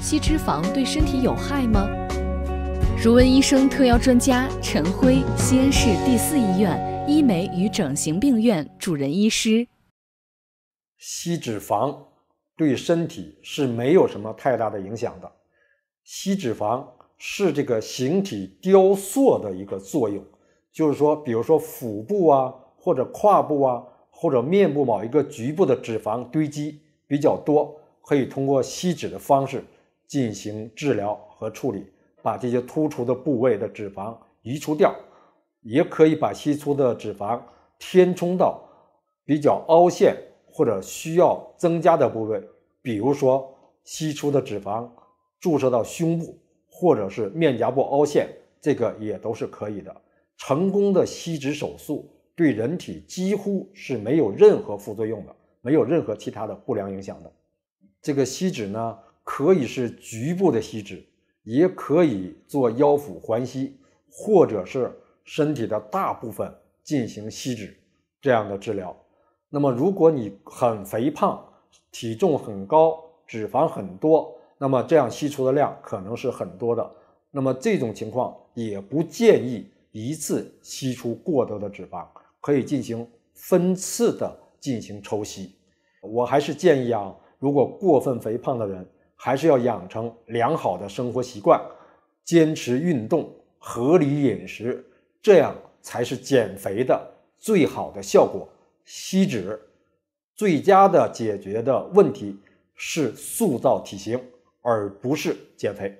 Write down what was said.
吸脂肪对身体有害吗？如文医生特邀专家陈辉，西安市第四医院医美与整形病院主任医师。吸脂肪对身体是没有什么太大的影响的。吸脂肪是这个形体雕塑的一个作用，就是说，比如说腹部啊，或者胯部啊，或者面部某一个局部的脂肪堆积比较多，可以通过吸脂的方式。进行治疗和处理，把这些突出的部位的脂肪移除掉，也可以把吸出的脂肪填充到比较凹陷或者需要增加的部位，比如说吸出的脂肪注射到胸部，或者是面颊部凹陷，这个也都是可以的。成功的吸脂手术对人体几乎是没有任何副作用的，没有任何其他的不良影响的。这个吸脂呢？可以是局部的吸脂，也可以做腰腹环吸，或者是身体的大部分进行吸脂这样的治疗。那么，如果你很肥胖，体重很高，脂肪很多，那么这样吸出的量可能是很多的。那么这种情况也不建议一次吸出过多的脂肪，可以进行分次的进行抽吸。我还是建议啊，如果过分肥胖的人，还是要养成良好的生活习惯，坚持运动，合理饮食，这样才是减肥的最好的效果。吸脂，最佳的解决的问题是塑造体型，而不是减肥。